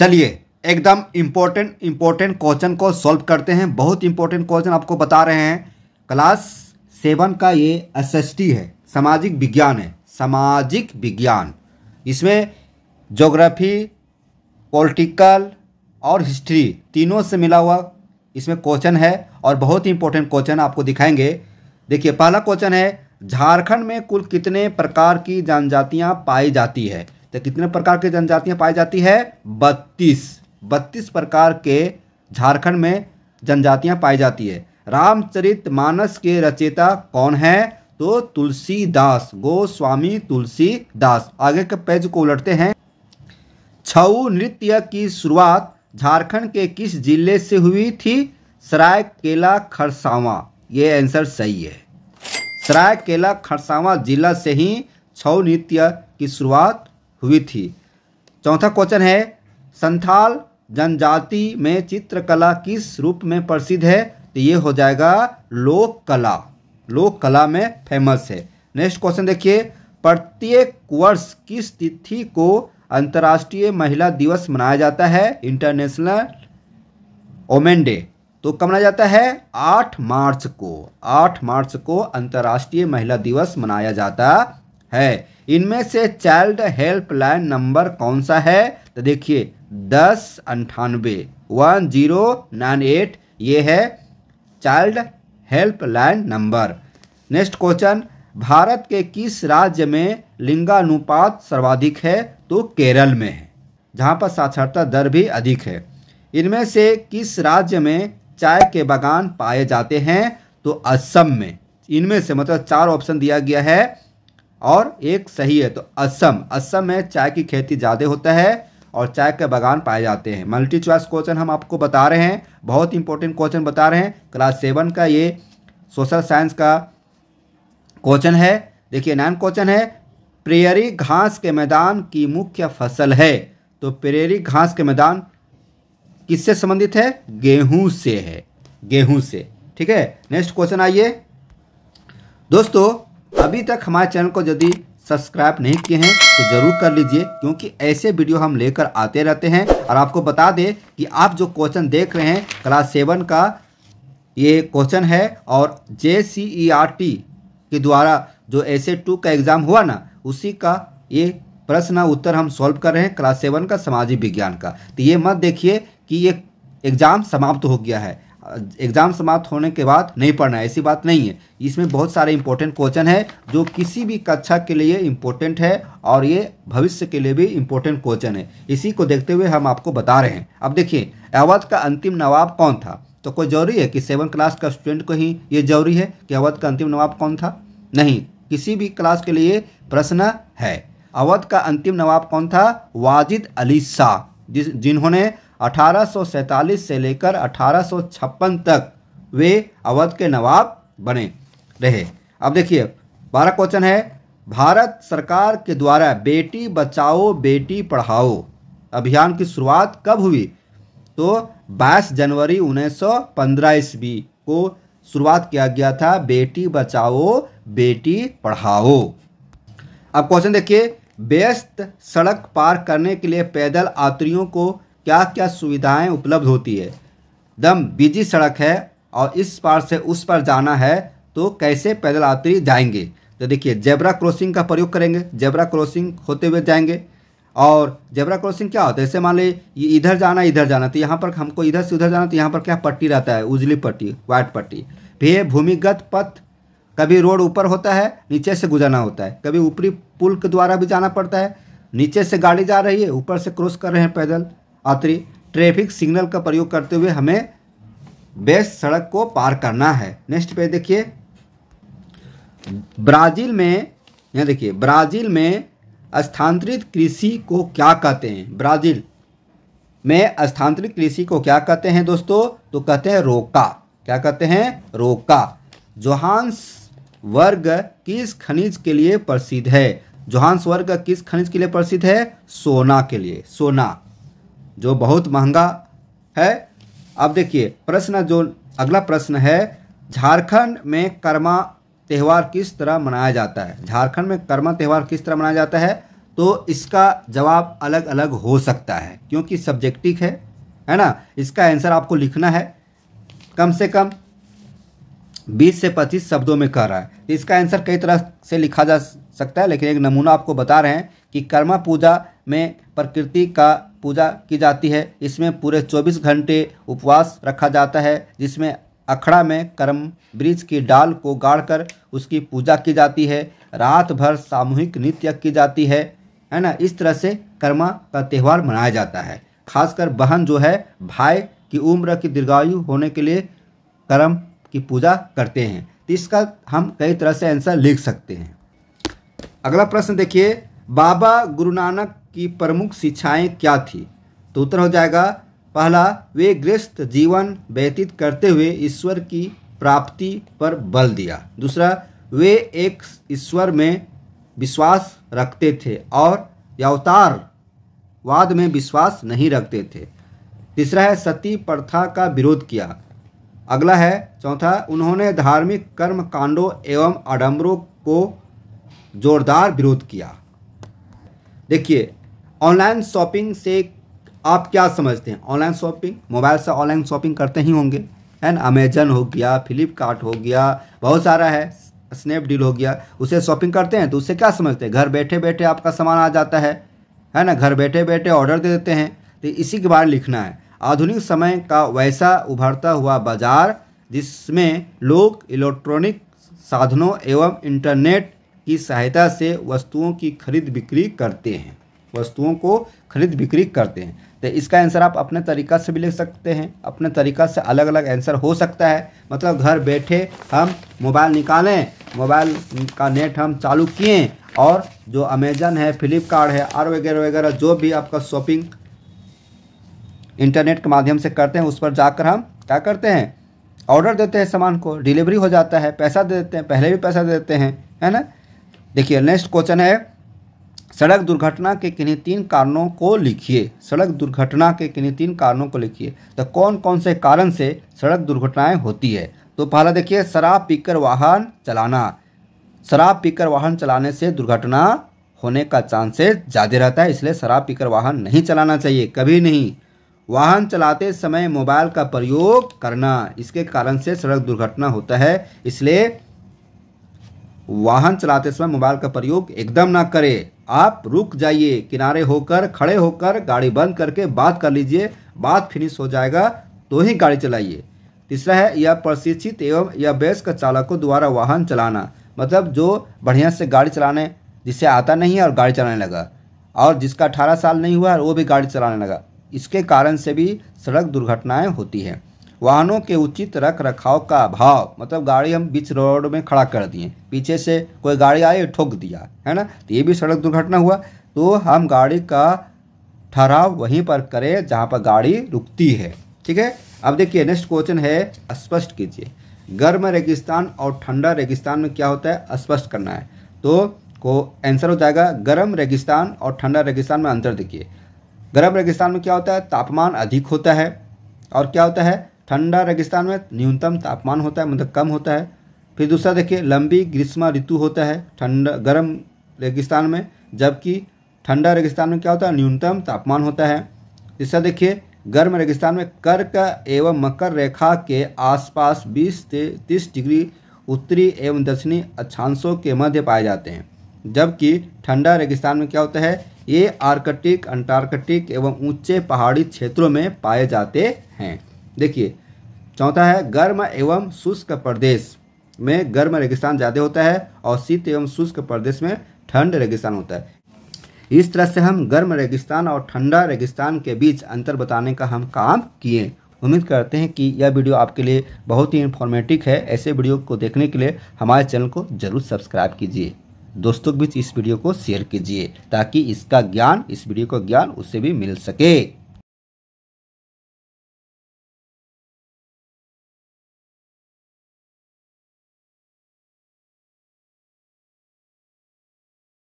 चलिए एकदम important important question को सॉल्व करते हैं बहुत इंपॉर्टेंट क्वेश्चन आपको बता रहे हैं क्लास सेवन का ये टी है सामाजिक विज्ञान है सामाजिक विज्ञान इसमें जोग्राफी पॉलिटिकल और हिस्ट्री तीनों से मिला हुआ इसमें क्वेश्चन है और बहुत ही इंपॉर्टेंट क्वेश्चन आपको दिखाएंगे देखिए पहला क्वेश्चन है झारखंड में कुल कितने प्रकार की जनजातियाँ पाई जाती है तो कितने प्रकार के जनजातियां पाई जाती है बत्तीस बत्तीस प्रकार के झारखंड में जनजातियां पाई जाती है रामचरित मानस के रचयिता कौन है तो तुलसीदास गोस्वामी तुलसीदास आगे के पेज को उलटते हैं छऊ नृत्य की शुरुआत झारखंड के किस जिले से हुई थी सराय केला खरसावा ये आंसर सही है सराय केला खरसावा जिला से ही छऊ नृत्य की शुरुआत हुई थी चौथा क्वेश्चन है संथाल जनजाति में चित्रकला किस रूप में प्रसिद्ध है तो ये हो जाएगा लोक कला लोक कला में फेमस है नेक्स्ट क्वेश्चन देखिए प्रत्येक वर्ष किस तिथि को अंतर्राष्ट्रीय महिला दिवस मनाया जाता है इंटरनेशनल ओमेन डे तो कब मनाया जाता है आठ मार्च को आठ मार्च को अंतर्राष्ट्रीय महिला दिवस मनाया जाता है इनमें से चाइल्ड हेल्पलाइन नंबर कौन सा है तो देखिए दस अंठानवे वन जीरो नाइन एट ये है child helpline number next question Bharat के किस राज्य में लिंगानुपात सर्वाधिक है तो केरल में है जहाँ पर साक्षरता दर भी अधिक है इनमें से किस राज्य में चाय के बागान पाए जाते हैं तो असम में इनमें से मतलब चार ऑप्शन दिया गया है और एक सही है तो असम असम में चाय की खेती ज़्यादा होता है और चाय के बागान पाए जाते हैं मल्टी चॉइस क्वेश्चन हम आपको बता रहे हैं बहुत इंपॉर्टेंट क्वेश्चन बता रहे हैं क्लास सेवन का ये सोशल साइंस का क्वेश्चन है देखिए नाइन क्वेश्चन है प्रेयरी घास के मैदान की मुख्य फसल है तो प्रेयरी घास के मैदान किससे संबंधित है गेहूं से है गेहूं से ठीक है नेक्स्ट क्वेश्चन आइए दोस्तों अभी तक हमारे चैनल को यदि सब्सक्राइब नहीं किए हैं तो ज़रूर कर लीजिए क्योंकि ऐसे वीडियो हम लेकर आते रहते हैं और आपको बता दें कि आप जो क्वेश्चन देख रहे हैं क्लास सेवन का ये क्वेश्चन है और जे सी ई आर टी के द्वारा जो ऐसे टू का एग्ज़ाम हुआ ना उसी का ये प्रश्न उत्तर हम सॉल्व कर रहे हैं क्लास सेवन का सामाजिक विज्ञान का तो ये मत देखिए कि ये एग्ज़ाम समाप्त हो गया है एग्ज़ाम समाप्त होने के बाद नहीं पढ़ना है ऐसी बात नहीं है इसमें बहुत सारे इंपॉर्टेंट क्वेश्चन है जो किसी भी कक्षा के लिए इम्पोर्टेंट है और ये भविष्य के लिए भी इम्पोर्टेंट क्वेश्चन है इसी को देखते हुए हम आपको बता रहे हैं अब देखिए अवध का अंतिम नवाब कौन था तो कोई जरूरी है कि सेवन क्लास का स्टूडेंट को ही ये जरूरी है कि अवध का अंतिम नवाब कौन था नहीं किसी भी क्लास के लिए प्रश्न है अवध का अंतिम नवाब कौन था वाजिद अली शाह जिस जिन्होंने अठारह से लेकर अठारह तक वे अवध के नवाब बने रहे अब देखिए बारह क्वेश्चन है भारत सरकार के द्वारा बेटी बचाओ बेटी पढ़ाओ अभियान की शुरुआत कब हुई तो 22 जनवरी 1915 ईस्वी को शुरुआत किया गया था बेटी बचाओ बेटी पढ़ाओ अब क्वेश्चन देखिए व्यस्त सड़क पार करने के लिए पैदल यात्रियों को क्या क्या सुविधाएं उपलब्ध होती है दम बिजी सड़क है और इस पार से उस पार जाना है तो कैसे पैदल यात्री जाएंगे तो देखिए जेबरा क्रॉसिंग का प्रयोग करेंगे जेबरा क्रॉसिंग होते हुए जाएंगे और जेबरा क्रॉसिंग क्या होता है जैसे मान ली ये इधर जाना इधर जाना तो यहाँ पर हमको इधर से उधर जाना तो यहाँ पर क्या पट्टी रहता है उजली पट्टी व्हाइट पट्टी फिर भूमिगत पथ कभी रोड ऊपर होता है नीचे से गुजरना होता है कभी ऊपरी पुल के द्वारा भी जाना पड़ता है नीचे से गाड़ी जा रही है ऊपर से क्रॉस कर रहे हैं पैदल अतरी ट्रैफिक सिग्नल का प्रयोग करते हुए हमें बेस्ट सड़क को पार करना है नेक्स्ट पे देखिए ब्राज़ील में यहाँ देखिए ब्राज़ील में स्थानांतरित कृषि को क्या कहते हैं ब्राज़ील में स्थानांतरित कृषि को क्या कहते हैं दोस्तों तो कहते हैं रोका क्या कहते हैं रोका जोहान्स वर्ग किस खनिज के लिए प्रसिद्ध है जोहान्स वर्ग किस खनिज के लिए प्रसिद्ध है सोना के लिए सोना जो बहुत महंगा है अब देखिए प्रश्न जो अगला प्रश्न है झारखंड में कर्मा त्यौहार किस तरह मनाया जाता है झारखंड में कर्मा त्यौहार किस तरह मनाया जाता है तो इसका जवाब अलग अलग हो सकता है क्योंकि सब्जेक्टिव है है ना इसका आंसर आपको लिखना है कम से कम 20 से 25 शब्दों में कह रहा है तो इसका आंसर कई तरह से लिखा जा सकता है लेकिन एक नमूना आपको बता रहे हैं कि कर्मा पूजा में प्रकृति का पूजा की जाती है इसमें पूरे 24 घंटे उपवास रखा जाता है जिसमें अखड़ा में करम ब्रिज की डाल को गाड़कर उसकी पूजा की जाती है रात भर सामूहिक नृत्य की जाती है है ना इस तरह से कर्मा का त्यौहार मनाया जाता है खासकर बहन जो है भाई की उम्र की दीर्घायु होने के लिए कर्म की पूजा करते हैं तो इसका हम कई तरह से आंसर लिख सकते हैं अगला प्रश्न देखिए बाबा गुरु नानक की प्रमुख शिक्षाएं क्या थी तो उत्तर हो जाएगा पहला वे ग्रस्त जीवन व्यतीत करते हुए ईश्वर की प्राप्ति पर बल दिया दूसरा वे एक ईश्वर में विश्वास रखते थे और वाद में विश्वास नहीं रखते थे तीसरा है सती प्रथा का विरोध किया अगला है चौथा उन्होंने धार्मिक कर्म कांडों एवं आडम्बरों को जोरदार विरोध किया देखिए ऑनलाइन शॉपिंग से आप क्या समझते हैं ऑनलाइन शॉपिंग मोबाइल से ऑनलाइन शॉपिंग करते ही होंगे है ना अमेजन हो गया फ्लिपकार्ट हो गया बहुत सारा है स्नैपडील हो गया उसे शॉपिंग करते हैं तो उससे क्या समझते हैं घर बैठे बैठे आपका सामान आ जाता है है ना घर बैठे बैठे ऑर्डर दे देते हैं तो इसी के बारे लिखना है आधुनिक समय का वैसा उभरता हुआ बाजार जिसमें लोग इलेक्ट्रॉनिक साधनों एवं इंटरनेट की सहायता से वस्तुओं की खरीद बिक्री करते हैं वस्तुओं को खरीद बिक्री करते हैं तो इसका आंसर आप अपने तरीका से भी लिख सकते हैं अपने तरीका से अलग अलग आंसर हो सकता है मतलब घर बैठे हम मोबाइल निकालें मोबाइल का नेट हम चालू किए और जो अमेजन है फ्लिपकार्ट है और वगैरह वगैरह जो भी आपका शॉपिंग इंटरनेट के माध्यम से करते हैं उस पर जाकर हम क्या करते हैं ऑर्डर देते हैं सामान को डिलीवरी हो जाता है पैसा दे देते हैं पहले भी पैसा दे देते हैं है ना देखिए नेक्स्ट क्वेश्चन है सड़क दुर्घटना के किन्हीं तीन कारणों को लिखिए सड़क दुर्घटना के किन्हीं तीन कारणों को लिखिए तो कौन कौन से कारण से सड़क दुर्घटनाएं होती है तो पहला देखिए शराब पीकर वाहन चलाना शराब पीकर वाहन चलाने से दुर्घटना होने का चांसेस ज़्यादा रहता है इसलिए शराब पीकर वाहन नहीं चलाना चाहिए कभी नहीं वाहन चलाते समय मोबाइल का प्रयोग करना इसके कारण से सड़क दुर्घटना होता है इसलिए वाहन चलाते समय मोबाइल का प्रयोग एकदम ना करें आप रुक जाइए किनारे होकर खड़े होकर गाड़ी बंद करके बात कर लीजिए बात फिनिश हो जाएगा तो ही गाड़ी चलाइए तीसरा है यह प्रशिक्षित एवं या वयस्क चालकों द्वारा वाहन चलाना मतलब जो बढ़िया से गाड़ी चलाने जिसे आता नहीं है और गाड़ी चलाने लगा और जिसका अठारह साल नहीं हुआ वो भी गाड़ी चलाने लगा इसके कारण से भी सड़क दुर्घटनाएं होती हैं वाहनों के उचित रख रखाव का अभाव मतलब गाड़ी हम बीच रोड में खड़ा कर दिए पीछे से कोई गाड़ी आई ठोक दिया है ना तो ये भी सड़क दुर्घटना हुआ तो हम गाड़ी का ठहराव वहीं पर करें जहाँ पर गाड़ी रुकती है ठीक है अब देखिए नेक्स्ट क्वेश्चन है स्पष्ट कीजिए गर्म रेगिस्तान और ठंडा रेगिस्तान में क्या होता है स्पष्ट करना है तो को आंसर हो जाएगा गर्म रेगिस्तान और ठंडा रेगिस्तान में अंतर देखिए गर्म रेगिस्तान में क्या होता है तापमान अधिक होता है और क्या होता है ठंडा रेगिस्तान में न्यूनतम तापमान होता है मतलब कम होता है फिर दूसरा देखिए लंबी ग्रीष्म ऋतु होता है ठंडा गर्म रेगिस्तान में जबकि ठंडा रेगिस्तान में क्या होता है न्यूनतम तापमान होता है तीसरा देखिए गर्म रेगिस्तान में कर्क एवं मकर रेखा के आसपास 20 से 30 डिग्री उत्तरी एवं दक्षिणी अक्षांशों के मध्य पाए जाते हैं जबकि ठंडा रेगिस्तान में क्या होता है ये आर्कटिक अंटार्कटिक एवं ऊंचे पहाड़ी क्षेत्रों में पाए जाते हैं देखिए चौथा है गर्म एवं शुष्क प्रदेश में गर्म रेगिस्तान ज़्यादा होता है और शीत एवं शुष्क प्रदेश में ठंड रेगिस्तान होता है इस तरह से हम गर्म रेगिस्तान और ठंडा रेगिस्तान के बीच अंतर बताने का हम काम किए उम्मीद करते हैं कि यह वीडियो आपके लिए बहुत ही इन्फॉर्मेटिव है ऐसे वीडियो को देखने के लिए हमारे चैनल को जरूर सब्सक्राइब कीजिए दोस्तों के बीच इस वीडियो को शेयर कीजिए ताकि इसका ज्ञान इस वीडियो का ज्ञान उससे भी मिल सके